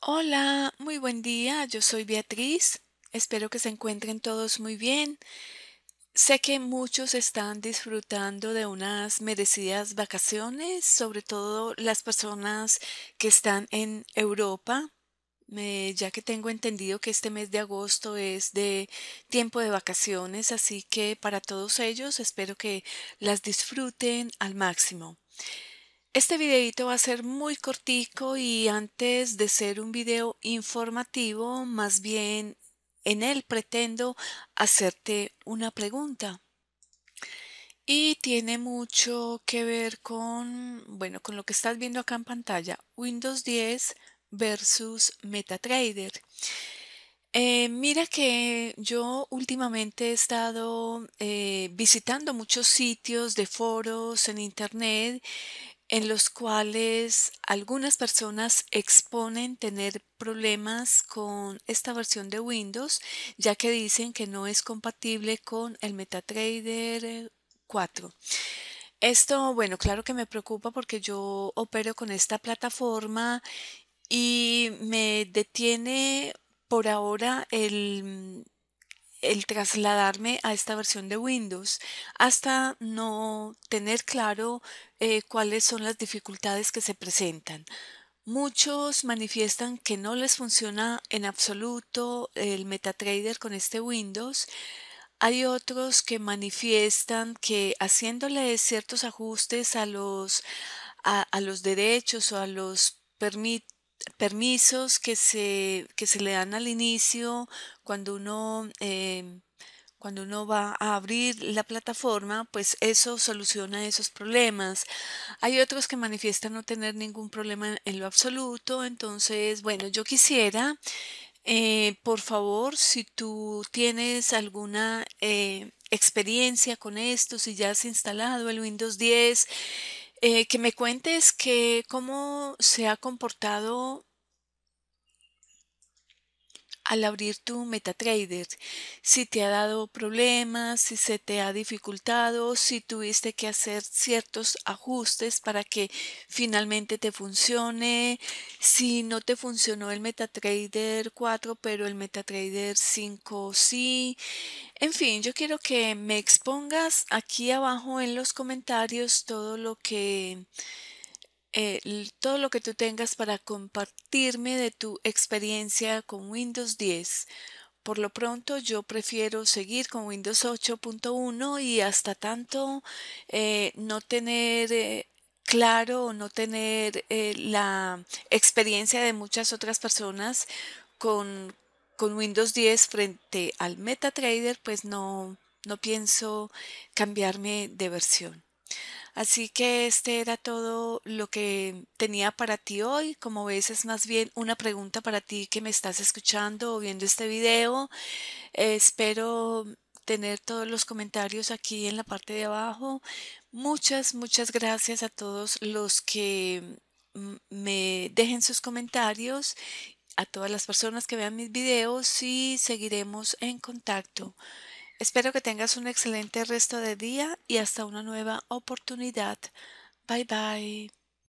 Hola, muy buen día. Yo soy Beatriz. Espero que se encuentren todos muy bien. Sé que muchos están disfrutando de unas merecidas vacaciones, sobre todo las personas que están en Europa, ya que tengo entendido que este mes de agosto es de tiempo de vacaciones, así que para todos ellos espero que las disfruten al máximo. Este videito va a ser muy cortico y antes de ser un video informativo, más bien en él pretendo hacerte una pregunta. Y tiene mucho que ver con, bueno, con lo que estás viendo acá en pantalla, Windows 10 versus MetaTrader. Eh, mira que yo últimamente he estado eh, visitando muchos sitios de foros en Internet en los cuales algunas personas exponen tener problemas con esta versión de Windows, ya que dicen que no es compatible con el MetaTrader 4. Esto, bueno, claro que me preocupa porque yo opero con esta plataforma y me detiene por ahora el el trasladarme a esta versión de Windows hasta no tener claro eh, cuáles son las dificultades que se presentan. Muchos manifiestan que no les funciona en absoluto el MetaTrader con este Windows. Hay otros que manifiestan que haciéndole ciertos ajustes a los, a, a los derechos o a los permisos permisos que se, se le dan al inicio cuando uno, em, cuando uno va a abrir la plataforma, pues eso soluciona esos problemas. Hay otros que manifiestan no tener ningún problema en lo absoluto, entonces, bueno, yo quisiera, eh, por favor, si tú tienes alguna... Eh, experiencia con esto, si ya has instalado el Windows 10 eh, que me cuentes que cómo se ha comportado al abrir tu MetaTrader. Si te ha dado problemas, si se te ha dificultado, si tuviste que hacer ciertos ajustes para que finalmente te funcione, si no te funcionó el MetaTrader 4 pero el MetaTrader 5 sí. En fin, yo quiero que me expongas aquí abajo en los comentarios todo lo que eh, todo lo que tú tengas para compartirme de tu experiencia con Windows 10. Por lo pronto yo prefiero seguir con Windows 8.1 y hasta tanto eh, no tener eh, claro o no tener la experiencia de muchas otras personas con, con Windows 10 frente al MetaTrader, pues no, no pienso cambiarme de versión. Así que este era todo lo que tenía para ti hoy. Como ves, es más bien una pregunta para ti que me estás escuchando o viendo este video. espero tener todos los comentarios aquí en la parte de abajo. Muchas, muchas gracias a todos los que mm, me dejen sus comentarios, a todas las personas que vean mis videos y seguiremos en contacto. Espero que tengas un excelente resto de día y hasta una nueva oportunidad. Bye bye.